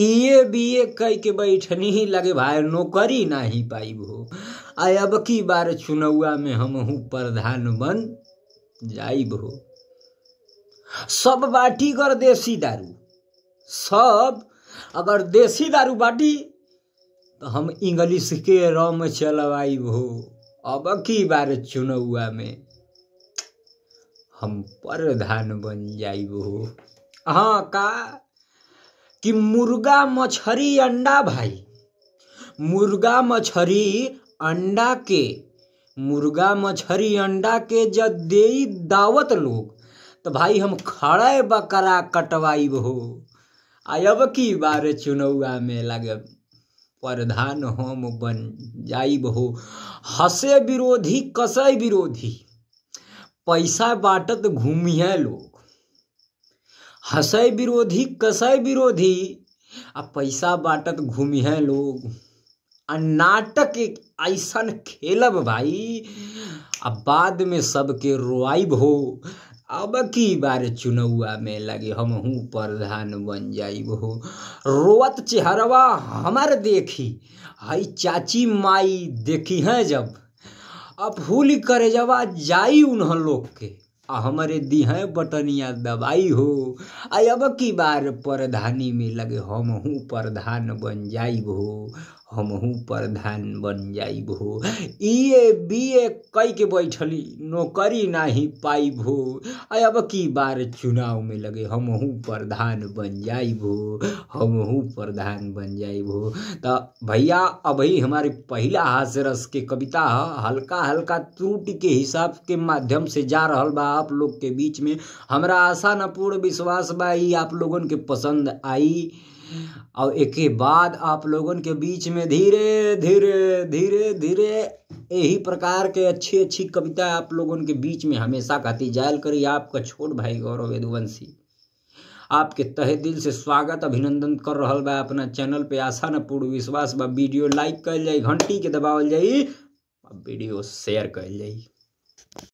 B BA कह के बैठनी ही लगे भाई नौकरी ना ही पाई हो आ अब की बार चुनौआ में हूँ प्रधान बन जाइब हो सब बाटी कर देसी दारू सब अगर देसी दारू बाटी तो हम इंग्लिश के रम चलवाइब हो अब की बार चुनौआ में हम प्रधान बन जाइब हो हाँ का कि मुर्गा मछरी अंडा भाई मुर्गा मछरी अंडा के मुर्गा मछरी अंडा के जब दे दावत लोग तो भाई हम खड़े बकरा कटवाई हो अब की बार चुनौआ में लगे प्रधान हम बन जाइब हो हसे विरोधी कसे विरोधी पैसा बाटत घूमिए लोग हंसय विरोधी कसय विरोधी आ पैसा बाँटत घूमी है लोग आ नाटक एक ऐसा खेलब भाई आ बाद में सबके रोआब हो अब की बार चुनौआ में लगे हम हूँ प्रधान बन जाइब हो रोवत चेहरवा हमार देखी हई चाची माई देखी हैं जब अब फूल करे जवा जाई उन्ह लोग के हमारे दिहे बटनिया दबाई हो आई अब की बार प्रधानी में लगे हूँ प्रधान बन जाइब हो हूँ प्रधान बन जाइब हो ये बी ए कई के बैठली नौकरी नाही पाइब हो आ अब की बार चुनाव में लगे हूँ प्रधान बन जाइब हो हूँ प्रधान बन जाइब हो तो भैया अभी हमारे पहला हास्य रस के कविता हल्का हल्का त्रुटि के हिसाब के माध्यम से जा रहा बा आप लोग के बीच में हमारा आशा न पूर्ण विश्वास बाई आप लोगों के पसंद आई और एक बाद आप लोगों के बीच में धीरे धीरे धीरे धीरे यही प्रकार के अच्छी अच्छी कविता आप लोगों के बीच में हमेशा कहती जायल करी आपका छोट भाई गौरव यदुवंशी आपके तहे दिल से स्वागत अभिनंदन कर रहा बा अपना चैनल पे आशा न पूर्ण विश्वास बा वीडियो लाइक कर जाए घंटी के दबावल जाए वीडियो शेयर कर जाए